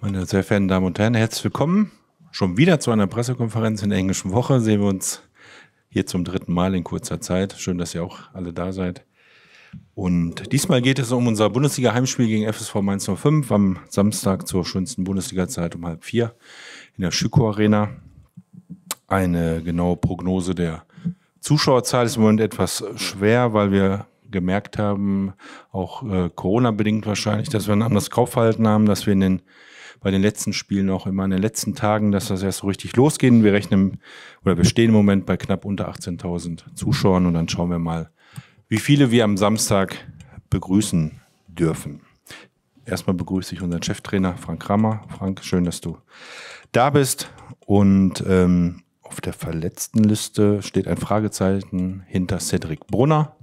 Meine sehr verehrten Damen und Herren, herzlich willkommen. Schon wieder zu einer Pressekonferenz in der englischen Woche. Sehen wir uns hier zum dritten Mal in kurzer Zeit. Schön, dass ihr auch alle da seid. Und diesmal geht es um unser Bundesliga-Heimspiel gegen FSV Mainz 05 am Samstag zur schönsten Bundesliga-Zeit um halb vier in der Schüko Arena. Eine genaue Prognose der Zuschauerzahl ist im Moment etwas schwer, weil wir gemerkt haben, auch äh, Corona-bedingt wahrscheinlich, dass wir ein anderes Kaufverhalten haben, dass wir in den bei den letzten Spielen auch immer in den letzten Tagen, dass das erst so richtig losgeht. Wir rechnen oder wir stehen im Moment bei knapp unter 18.000 Zuschauern und dann schauen wir mal, wie viele wir am Samstag begrüßen dürfen. Erstmal begrüße ich unseren Cheftrainer Frank Kramer. Frank, schön, dass du da bist. Und ähm, auf der Verletztenliste steht ein Fragezeichen hinter Cedric Brunner.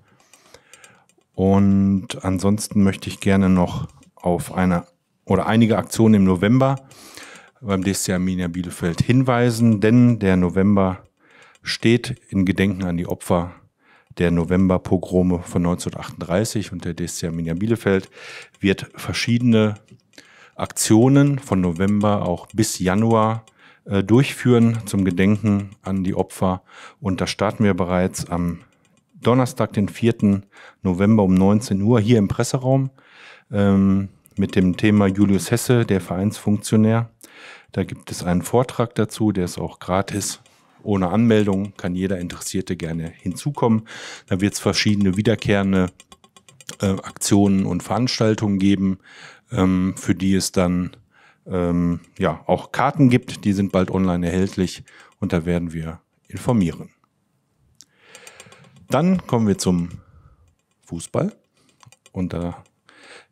Und ansonsten möchte ich gerne noch auf eine oder einige Aktionen im November beim DSC Arminia Bielefeld hinweisen, denn der November steht in Gedenken an die Opfer der November-Pogrome von 1938 und der DSC Arminia Bielefeld wird verschiedene Aktionen von November auch bis Januar äh, durchführen zum Gedenken an die Opfer. Und da starten wir bereits am Donnerstag, den 4. November um 19 Uhr hier im Presseraum. Ähm, mit dem Thema Julius Hesse, der Vereinsfunktionär. Da gibt es einen Vortrag dazu, der ist auch gratis, ohne Anmeldung, kann jeder Interessierte gerne hinzukommen. Da wird es verschiedene wiederkehrende äh, Aktionen und Veranstaltungen geben, ähm, für die es dann ähm, ja auch Karten gibt. Die sind bald online erhältlich und da werden wir informieren. Dann kommen wir zum Fußball und da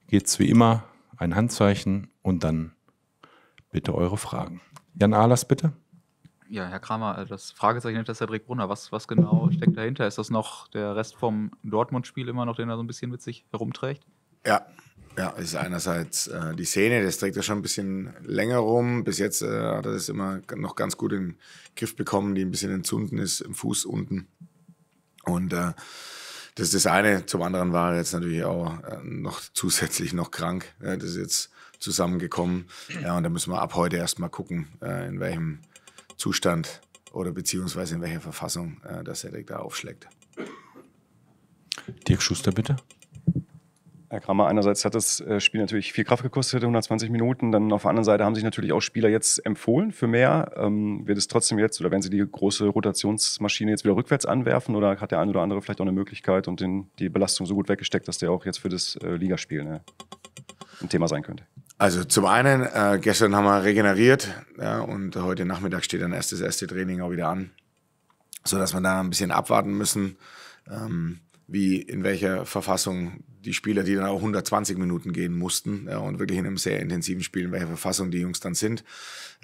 geht es wie immer ein Handzeichen und dann bitte eure Fragen. Jan Ahlers, bitte. Ja, Herr Kramer, das Fragezeichen hinter Cedric Brunner, was, was genau steckt dahinter? Ist das noch der Rest vom Dortmund-Spiel immer noch, den er so ein bisschen mit sich herumträgt? Ja, ja, ist einerseits äh, die Szene, das trägt er schon ein bisschen länger rum. Bis jetzt äh, hat er das immer noch ganz gut in den Griff bekommen, die ein bisschen entzünden ist im Fuß unten. Und äh, das ist das eine. Zum anderen war er jetzt natürlich auch äh, noch zusätzlich noch krank. Das ist jetzt zusammengekommen. Ja, und da müssen wir ab heute erstmal gucken, äh, in welchem Zustand oder beziehungsweise in welcher Verfassung äh, der Cedric da aufschlägt. Dirk Schuster, bitte. Herr Kramer, einerseits hat das äh, Spiel natürlich viel Kraft gekostet, 120 Minuten. Dann auf der anderen Seite haben sich natürlich auch Spieler jetzt empfohlen für mehr. Ähm, wird es trotzdem jetzt oder werden Sie die große Rotationsmaschine jetzt wieder rückwärts anwerfen oder hat der eine oder andere vielleicht auch eine Möglichkeit und den, die Belastung so gut weggesteckt, dass der auch jetzt für das äh, Ligaspiel ne, ein Thema sein könnte? Also zum einen, äh, gestern haben wir regeneriert ja, und heute Nachmittag steht dann erst das erste Training auch wieder an, sodass wir da ein bisschen abwarten müssen, ähm, wie in welcher Verfassung die Spieler, die dann auch 120 Minuten gehen mussten ja, und wirklich in einem sehr intensiven Spiel, in welcher Verfassung die Jungs dann sind.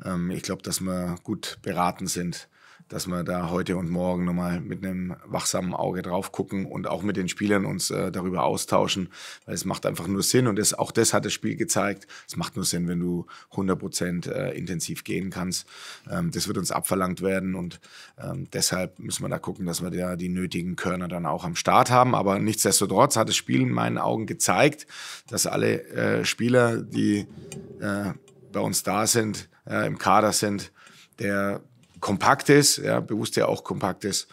Ähm, ich glaube, dass wir gut beraten sind, dass wir da heute und morgen nochmal mit einem wachsamen Auge drauf gucken und auch mit den Spielern uns äh, darüber austauschen, weil es macht einfach nur Sinn und das, auch das hat das Spiel gezeigt. Es macht nur Sinn, wenn du 100 Prozent äh, intensiv gehen kannst. Ähm, das wird uns abverlangt werden und ähm, deshalb müssen wir da gucken, dass wir da die nötigen Körner dann auch am Start haben. Aber nichtsdestotrotz hat das Spiel in meinen Augen gezeigt, dass alle äh, Spieler, die äh, bei uns da sind, äh, im Kader sind, der Kompaktes, ja, bewusst ja auch Kompaktes,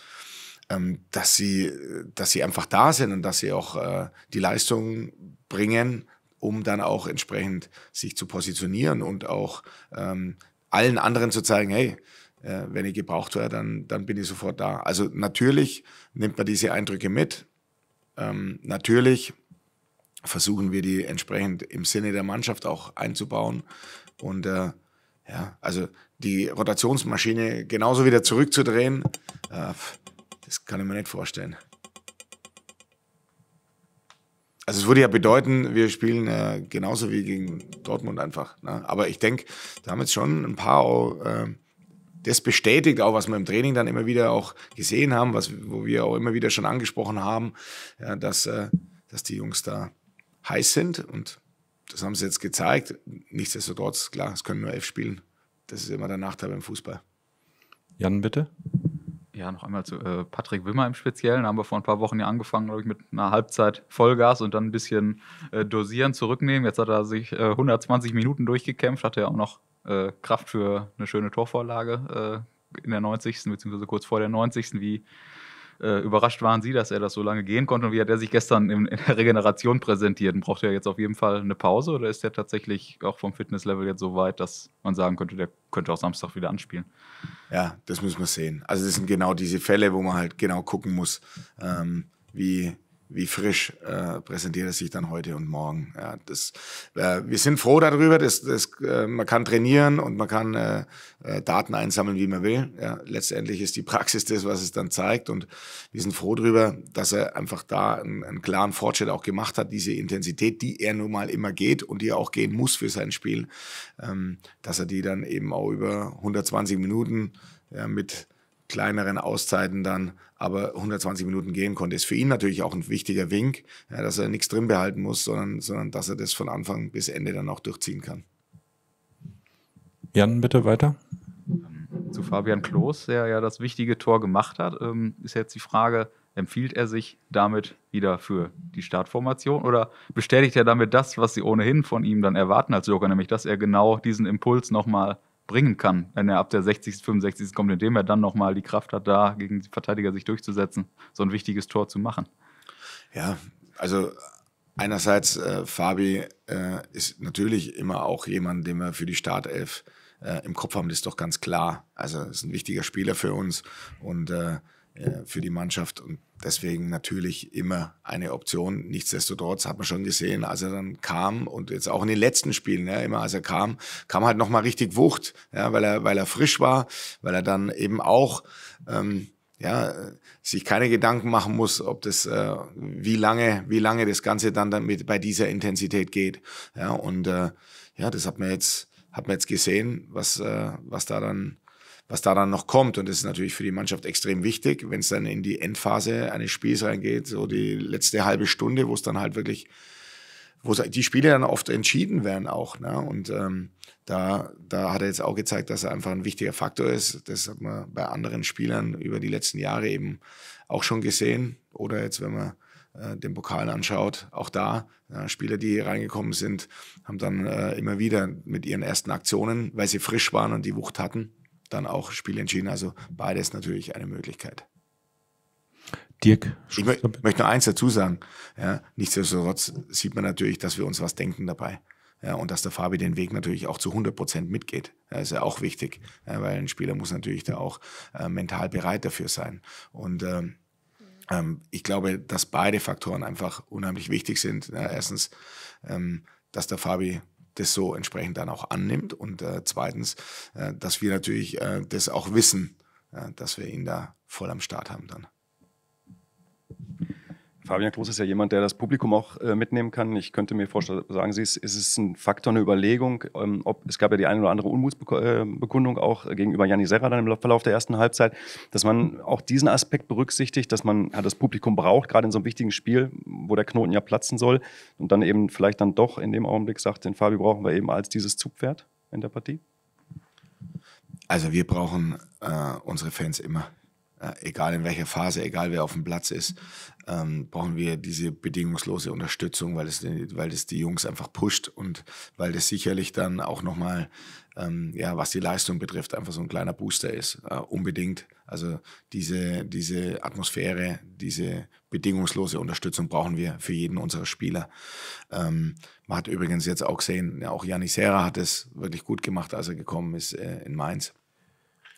ähm, dass, sie, dass sie einfach da sind und dass sie auch äh, die Leistung bringen, um dann auch entsprechend sich zu positionieren und auch ähm, allen anderen zu zeigen, hey, äh, wenn ich gebraucht werde, dann, dann bin ich sofort da. Also natürlich nimmt man diese Eindrücke mit. Ähm, natürlich versuchen wir die entsprechend im Sinne der Mannschaft auch einzubauen. Und äh, ja, also die Rotationsmaschine genauso wieder zurückzudrehen, äh, das kann ich mir nicht vorstellen. Also es würde ja bedeuten, wir spielen äh, genauso wie gegen Dortmund einfach. Ne? Aber ich denke, da haben jetzt schon ein paar auch, äh, das bestätigt, auch was wir im Training dann immer wieder auch gesehen haben, was, wo wir auch immer wieder schon angesprochen haben, ja, dass, äh, dass die Jungs da heiß sind und das haben sie jetzt gezeigt. Nichtsdestotrotz, klar, es können nur elf spielen. Das ist immer der Nachteil beim Fußball. Jan, bitte. Ja, noch einmal zu äh, Patrick Wimmer im Speziellen. Da haben wir vor ein paar Wochen ja angefangen, glaube ich, mit einer Halbzeit Vollgas und dann ein bisschen äh, dosieren, zurücknehmen. Jetzt hat er sich äh, 120 Minuten durchgekämpft, hatte ja auch noch äh, Kraft für eine schöne Torvorlage äh, in der 90. beziehungsweise kurz vor der 90. Wie äh, überrascht waren Sie, dass er das so lange gehen konnte und wie hat er sich gestern in, in der Regeneration präsentiert? braucht er jetzt auf jeden Fall eine Pause oder ist er tatsächlich auch vom Fitnesslevel jetzt so weit, dass man sagen könnte, der könnte auch Samstag wieder anspielen? Ja, das müssen wir sehen. Also das sind genau diese Fälle, wo man halt genau gucken muss, ähm, wie wie frisch äh, präsentiert er sich dann heute und morgen. Ja, das, äh, wir sind froh darüber, dass, dass äh, man kann trainieren und man kann äh, äh, Daten einsammeln, wie man will. Ja, letztendlich ist die Praxis das, was es dann zeigt. Und wir sind froh darüber, dass er einfach da einen, einen klaren Fortschritt auch gemacht hat, diese Intensität, die er nun mal immer geht und die er auch gehen muss für sein Spiel, ähm, dass er die dann eben auch über 120 Minuten ja, mit kleineren Auszeiten dann aber 120 Minuten gehen konnte. Ist für ihn natürlich auch ein wichtiger Wink, ja, dass er nichts drin behalten muss, sondern, sondern dass er das von Anfang bis Ende dann auch durchziehen kann. Jan, bitte weiter. Zu Fabian Klos, der ja das wichtige Tor gemacht hat, ähm, ist jetzt die Frage, empfiehlt er sich damit wieder für die Startformation oder bestätigt er damit das, was sie ohnehin von ihm dann erwarten als Joker, nämlich dass er genau diesen Impuls nochmal bringen kann, wenn er ab der 60., 65. kommt, indem er dann nochmal die Kraft hat, da gegen die Verteidiger sich durchzusetzen, so ein wichtiges Tor zu machen. Ja, also einerseits, äh, Fabi äh, ist natürlich immer auch jemand, den wir für die Startelf äh, im Kopf haben, das ist doch ganz klar. Also ist ein wichtiger Spieler für uns und äh, äh, für die Mannschaft und Deswegen natürlich immer eine Option. Nichtsdestotrotz hat man schon gesehen, als er dann kam und jetzt auch in den letzten Spielen, ja, ne, immer als er kam, kam halt nochmal richtig Wucht, ja, weil, er, weil er frisch war, weil er dann eben auch ähm, ja, sich keine Gedanken machen muss, ob das, äh, wie lange, wie lange das Ganze dann damit bei dieser Intensität geht. Ja, und äh, ja, das hat man jetzt, hat man jetzt gesehen, was, äh, was da dann was da dann noch kommt. Und das ist natürlich für die Mannschaft extrem wichtig, wenn es dann in die Endphase eines Spiels reingeht, so die letzte halbe Stunde, wo es dann halt wirklich, wo die Spiele dann oft entschieden werden auch. Ne? Und ähm, da, da hat er jetzt auch gezeigt, dass er einfach ein wichtiger Faktor ist. Das hat man bei anderen Spielern über die letzten Jahre eben auch schon gesehen. Oder jetzt, wenn man äh, den Pokal anschaut, auch da ja, Spieler, die reingekommen sind, haben dann äh, immer wieder mit ihren ersten Aktionen, weil sie frisch waren und die Wucht hatten, dann auch Spiel entschieden. Also beides natürlich eine Möglichkeit. Dirk. Ich mö möchte nur eins dazu sagen. Ja, nichtsdestotrotz sieht man natürlich, dass wir uns was denken dabei. Ja, und dass der Fabi den Weg natürlich auch zu 100 Prozent mitgeht. Das ist ja auch wichtig, weil ein Spieler muss natürlich da auch äh, mental bereit dafür sein. Und ähm, ähm, ich glaube, dass beide Faktoren einfach unheimlich wichtig sind. Ja, erstens, ähm, dass der Fabi das so entsprechend dann auch annimmt und äh, zweitens, äh, dass wir natürlich äh, das auch wissen, äh, dass wir ihn da voll am Start haben dann. Fabian Kloß ist ja jemand, der das Publikum auch äh, mitnehmen kann. Ich könnte mir vorstellen, sagen Sie ist es ein Faktor, eine Überlegung, ähm, ob es gab ja die eine oder andere Unmutsbekundung äh, auch gegenüber Janni Serra dann im Verlauf der ersten Halbzeit, dass man auch diesen Aspekt berücksichtigt, dass man ja, das Publikum braucht, gerade in so einem wichtigen Spiel, wo der Knoten ja platzen soll und dann eben vielleicht dann doch in dem Augenblick sagt, den Fabi brauchen wir eben als dieses Zugpferd in der Partie? Also wir brauchen äh, unsere Fans immer egal in welcher Phase, egal wer auf dem Platz ist, ähm, brauchen wir diese bedingungslose Unterstützung, weil es, weil es die Jungs einfach pusht und weil das sicherlich dann auch nochmal, ähm, ja, was die Leistung betrifft, einfach so ein kleiner Booster ist. Äh, unbedingt. Also diese, diese Atmosphäre, diese bedingungslose Unterstützung brauchen wir für jeden unserer Spieler. Ähm, man hat übrigens jetzt auch gesehen, ja, auch Janis Serra hat es wirklich gut gemacht, als er gekommen ist äh, in Mainz.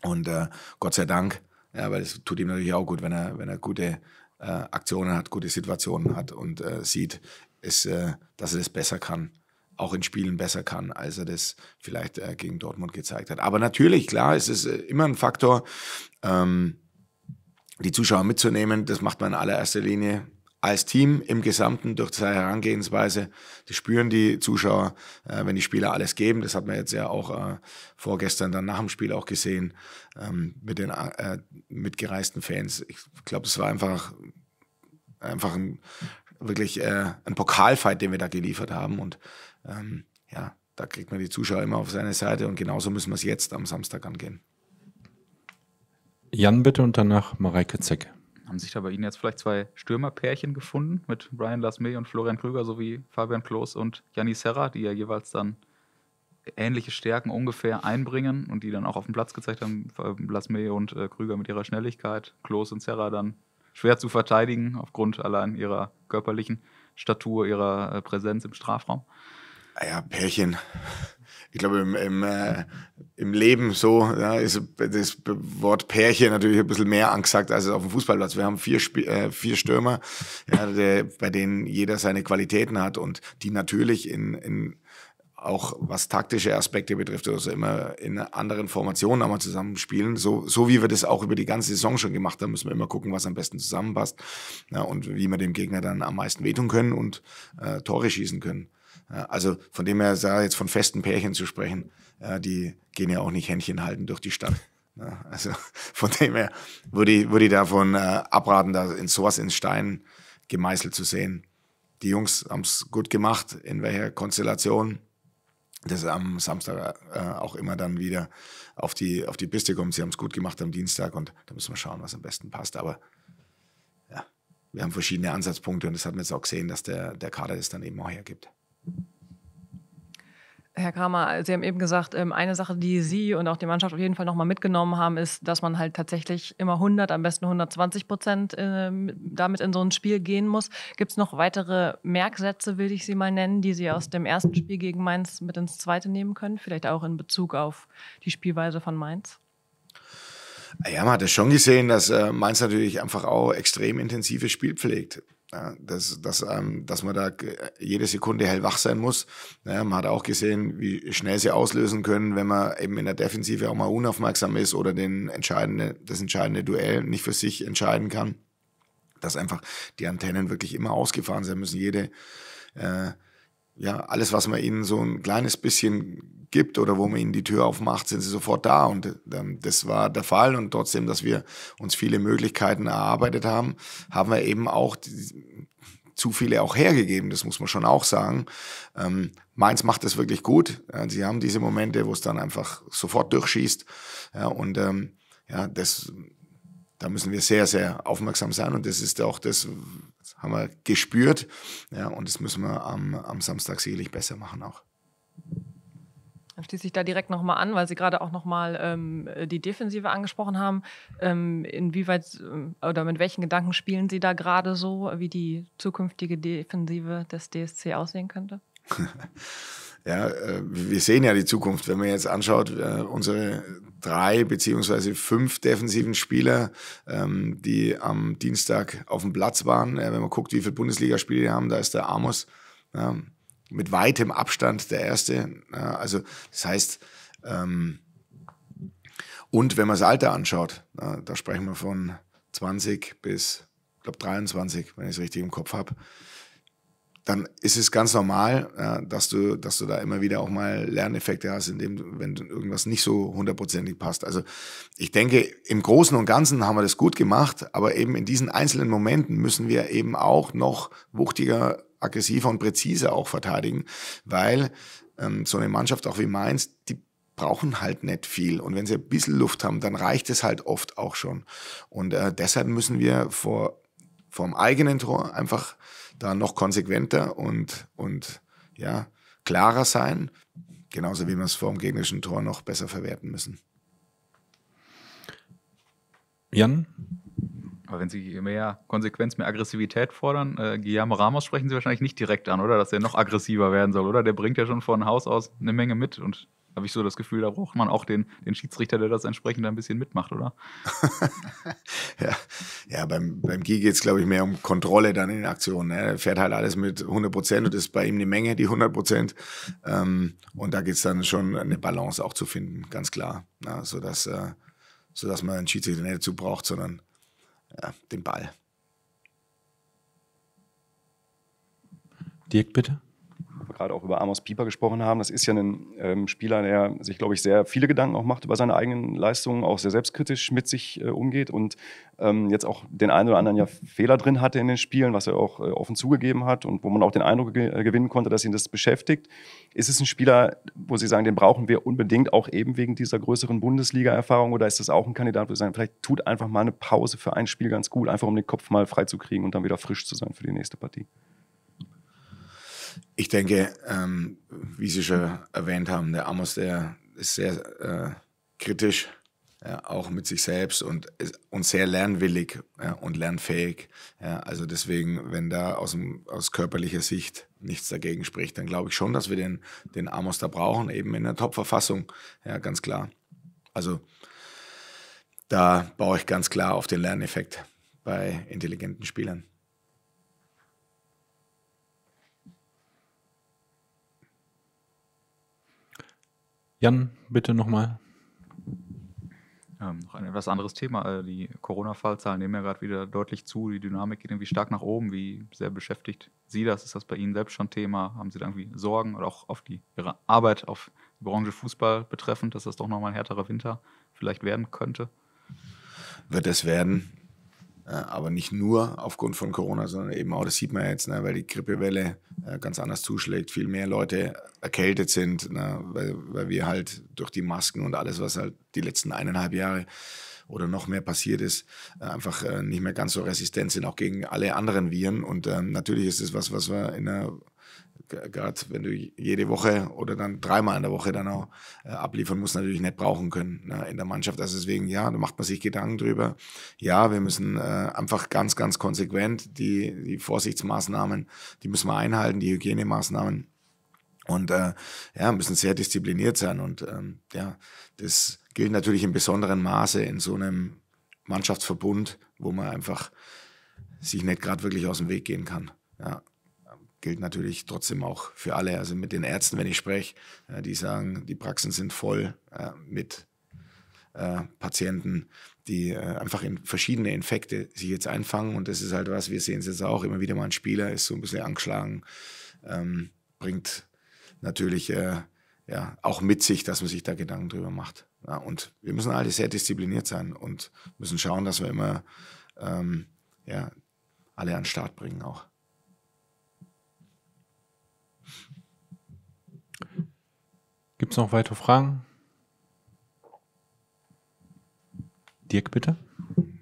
Und äh, Gott sei Dank ja, weil es tut ihm natürlich auch gut, wenn er, wenn er gute äh, Aktionen hat, gute Situationen hat und äh, sieht, es, äh, dass er das besser kann. Auch in Spielen besser kann, als er das vielleicht äh, gegen Dortmund gezeigt hat. Aber natürlich, klar, es ist äh, immer ein Faktor, ähm, die Zuschauer mitzunehmen. Das macht man in allererster Linie als Team im Gesamten durch seine Herangehensweise. das spüren die Zuschauer, äh, wenn die Spieler alles geben. Das hat man jetzt ja auch äh, vorgestern dann nach dem Spiel auch gesehen ähm, mit den äh, mitgereisten Fans. Ich glaube, es war einfach einfach ein, wirklich äh, ein Pokalfight, den wir da geliefert haben und ähm, ja, da kriegt man die Zuschauer immer auf seine Seite und genauso müssen wir es jetzt am Samstag angehen. Jan bitte und danach Mareike Zeck. Haben sich da bei Ihnen jetzt vielleicht zwei Stürmerpärchen gefunden mit Brian Lasme und Florian Krüger sowie Fabian Klos und Janni Serra, die ja jeweils dann ähnliche Stärken ungefähr einbringen und die dann auch auf dem Platz gezeigt haben. Lasme und äh, Krüger mit ihrer Schnelligkeit, Klos und Serra dann schwer zu verteidigen aufgrund allein ihrer körperlichen Statur, ihrer äh, Präsenz im Strafraum. Ah ja, Pärchen. Ich glaube, im, im, äh, im Leben so ja, ist das Wort Pärchen natürlich ein bisschen mehr angesagt als auf dem Fußballplatz. Wir haben vier, Sp äh, vier Stürmer, ja, der, bei denen jeder seine Qualitäten hat und die natürlich in, in auch was taktische Aspekte betrifft, also immer in anderen Formationen einmal zusammenspielen. So, so wie wir das auch über die ganze Saison schon gemacht haben, müssen wir immer gucken, was am besten zusammenpasst ja, und wie wir dem Gegner dann am meisten wehtun können und äh, Tore schießen können. Also von dem her, sah jetzt von festen Pärchen zu sprechen, die gehen ja auch nicht Händchen halten durch die Stadt. Also von dem her würde ich, würde ich davon äh, abraten, da in sowas in Stein gemeißelt zu sehen. Die Jungs haben es gut gemacht, in welcher Konstellation. Das am Samstag äh, auch immer dann wieder auf die, auf die Piste kommt. Sie haben es gut gemacht am Dienstag und da müssen wir schauen, was am besten passt. Aber ja, wir haben verschiedene Ansatzpunkte und das hat man jetzt auch gesehen, dass der, der Kader das dann eben auch hergibt. Herr Kramer, Sie haben eben gesagt, ähm, eine Sache, die Sie und auch die Mannschaft auf jeden Fall nochmal mitgenommen haben, ist, dass man halt tatsächlich immer 100, am besten 120 Prozent äh, damit in so ein Spiel gehen muss. Gibt es noch weitere Merksätze, will ich sie mal nennen, die Sie aus dem ersten Spiel gegen Mainz mit ins zweite nehmen können? Vielleicht auch in Bezug auf die Spielweise von Mainz? Ja, man hat es schon gesehen, dass äh, Mainz natürlich einfach auch extrem intensives Spiel pflegt. Ja, dass, dass, ähm, dass man da äh, jede Sekunde hellwach sein muss. Ja, man hat auch gesehen, wie schnell sie auslösen können, wenn man eben in der Defensive auch mal unaufmerksam ist oder den entscheidende, das entscheidende Duell nicht für sich entscheiden kann. Dass einfach die Antennen wirklich immer ausgefahren sein müssen. Jede, äh, ja, alles, was man ihnen so ein kleines bisschen gibt oder wo man ihnen die Tür aufmacht, sind sie sofort da. Und ähm, das war der Fall. Und trotzdem, dass wir uns viele Möglichkeiten erarbeitet haben, haben wir eben auch die, zu viele auch hergegeben. Das muss man schon auch sagen. Ähm, Mainz macht das wirklich gut. Ja, sie haben diese Momente, wo es dann einfach sofort durchschießt. Ja, und ähm, ja, das, da müssen wir sehr, sehr aufmerksam sein. Und das ist auch das, haben wir gespürt. Ja, und das müssen wir am, am Samstag sicherlich besser machen auch. Dann schließe ich da direkt nochmal an, weil Sie gerade auch nochmal ähm, die Defensive angesprochen haben. Ähm, inwieweit äh, oder mit welchen Gedanken spielen Sie da gerade so, wie die zukünftige Defensive des DSC aussehen könnte? ja, äh, wir sehen ja die Zukunft. Wenn man jetzt anschaut, äh, unsere drei beziehungsweise fünf defensiven Spieler, ähm, die am Dienstag auf dem Platz waren. Äh, wenn man guckt, wie viele Bundesligaspiele die haben, da ist der Amos äh, mit weitem Abstand der Erste. Äh, also das heißt, ähm, und wenn man das Alter anschaut, da sprechen wir von 20 bis, ich glaube, 23, wenn ich es richtig im Kopf habe dann ist es ganz normal, dass, du, dass du da immer wieder auch mal Lerneffekte hast, indem, wenn irgendwas nicht so hundertprozentig passt. Also ich denke, im Großen und Ganzen haben wir das gut gemacht, aber eben in diesen einzelnen Momenten müssen wir eben auch noch wuchtiger, aggressiver und präziser auch verteidigen, weil ähm, so eine Mannschaft auch wie Mainz, die brauchen halt nicht viel. Und wenn sie ein bisschen Luft haben, dann reicht es halt oft auch schon. Und äh, deshalb müssen wir vor, vor dem eigenen Tor einfach da noch konsequenter und, und ja, klarer sein. Genauso wie wir es vor dem gegnerischen Tor noch besser verwerten müssen. Jan? Aber wenn Sie mehr Konsequenz, mehr Aggressivität fordern, äh, Guillermo Ramos sprechen Sie wahrscheinlich nicht direkt an, oder? Dass er noch aggressiver werden soll, oder? Der bringt ja schon von Haus aus eine Menge mit und habe ich so das Gefühl, da braucht man auch den, den Schiedsrichter, der das entsprechend ein bisschen mitmacht, oder? ja. ja, beim, beim G geht es, glaube ich, mehr um Kontrolle dann in Aktionen. Ne? Er fährt halt alles mit 100 Prozent und das ist bei ihm eine Menge, die 100 Prozent. Ähm, und da geht es dann schon, eine Balance auch zu finden, ganz klar. Ja, ne? sodass, äh, sodass man einen Schiedsrichter nicht dazu braucht, sondern ja, den Ball. Dirk, bitte gerade auch über Amos Pieper gesprochen haben, das ist ja ein ähm, Spieler, der sich, glaube ich, sehr viele Gedanken auch macht über seine eigenen Leistungen, auch sehr selbstkritisch mit sich äh, umgeht und ähm, jetzt auch den einen oder anderen ja Fehler drin hatte in den Spielen, was er auch äh, offen zugegeben hat und wo man auch den Eindruck ge äh, gewinnen konnte, dass ihn das beschäftigt. Ist es ein Spieler, wo Sie sagen, den brauchen wir unbedingt auch eben wegen dieser größeren Bundesliga-Erfahrung oder ist das auch ein Kandidat, wo Sie sagen, vielleicht tut einfach mal eine Pause für ein Spiel ganz gut, einfach um den Kopf mal freizukriegen und dann wieder frisch zu sein für die nächste Partie? Ich denke, ähm, wie Sie schon erwähnt haben, der Amos, der ist sehr äh, kritisch, ja, auch mit sich selbst und, und sehr lernwillig ja, und lernfähig. Ja, also deswegen, wenn da aus, dem, aus körperlicher Sicht nichts dagegen spricht, dann glaube ich schon, dass wir den, den Amos da brauchen, eben in der Top-Verfassung, ja, ganz klar. Also da baue ich ganz klar auf den Lerneffekt bei intelligenten Spielern. Jan, bitte nochmal. Ähm, noch ein etwas anderes Thema. Äh, die Corona-Fallzahlen nehmen ja gerade wieder deutlich zu. Die Dynamik geht irgendwie stark nach oben. Wie sehr beschäftigt Sie das? Ist das bei Ihnen selbst schon Thema? Haben Sie da irgendwie Sorgen oder auch auf die, Ihre Arbeit auf die Branche Fußball betreffend, dass das doch nochmal ein härterer Winter vielleicht werden könnte? Wird es werden. Äh, aber nicht nur aufgrund von Corona, sondern eben auch, das sieht man jetzt, ne, weil die Grippewelle äh, ganz anders zuschlägt, viel mehr Leute erkältet sind, ne, weil, wir halt durch die Masken und alles, was halt die letzten eineinhalb Jahre oder noch mehr passiert ist, äh, einfach nicht mehr ganz so resistent sind, auch gegen alle anderen Viren. Und ähm, natürlich ist es was, was wir in einer gerade wenn du jede Woche oder dann dreimal in der Woche dann auch äh, abliefern musst, natürlich nicht brauchen können ne, in der Mannschaft. Also deswegen, ja, da macht man sich Gedanken drüber. Ja, wir müssen äh, einfach ganz, ganz konsequent die, die Vorsichtsmaßnahmen, die müssen wir einhalten, die Hygienemaßnahmen. Und äh, ja, müssen sehr diszipliniert sein. Und ähm, ja, das gilt natürlich im besonderen Maße in so einem Mannschaftsverbund, wo man einfach sich nicht gerade wirklich aus dem Weg gehen kann. Ja, gilt natürlich trotzdem auch für alle. Also mit den Ärzten, wenn ich spreche, äh, die sagen, die Praxen sind voll äh, mit äh, Patienten, die einfach in verschiedene Infekte sich jetzt einfangen. Und das ist halt was, wir sehen es jetzt auch, immer wieder mal ein Spieler ist so ein bisschen angeschlagen, ähm, bringt natürlich ja, auch mit sich, dass man sich da Gedanken drüber macht. Ja, und wir müssen alle sehr diszipliniert sein und müssen schauen, dass wir immer ähm, ja, alle an den Start bringen auch. Gibt es noch weitere Fragen? Dirk, bitte.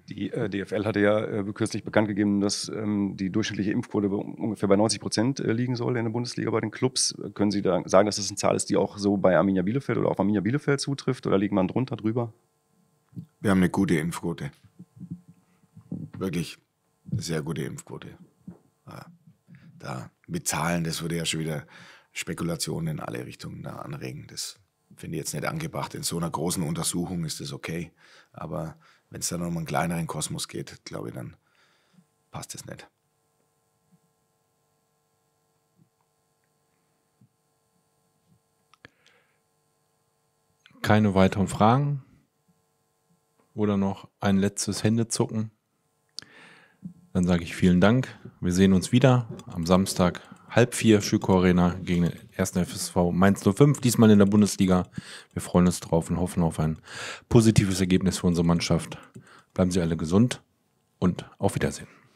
Die äh, DFL hatte ja äh, kürzlich bekannt gegeben, dass ähm, die durchschnittliche Impfquote ungefähr bei 90 Prozent äh, liegen soll in der Bundesliga bei den Clubs. Äh, können Sie da sagen, dass das eine Zahl ist, die auch so bei Arminia Bielefeld oder auf Arminia Bielefeld zutrifft oder liegt man drunter, drüber? Wir haben eine gute Impfquote. Wirklich eine sehr gute Impfquote. Ja. Da mit Zahlen, das würde ja schon wieder Spekulationen in alle Richtungen da anregen. Das finde ich jetzt nicht angebracht. In so einer großen Untersuchung ist das okay. Aber wenn es dann um einen kleineren Kosmos geht, glaube ich, dann passt es nicht. Keine weiteren Fragen? Oder noch ein letztes Händezucken? Dann sage ich vielen Dank. Wir sehen uns wieder am Samstag halb vier Schüko Arena gegen den ersten FSV Mainz 05, diesmal in der Bundesliga. Wir freuen uns drauf und hoffen auf ein positives Ergebnis für unsere Mannschaft. Bleiben Sie alle gesund und auf Wiedersehen.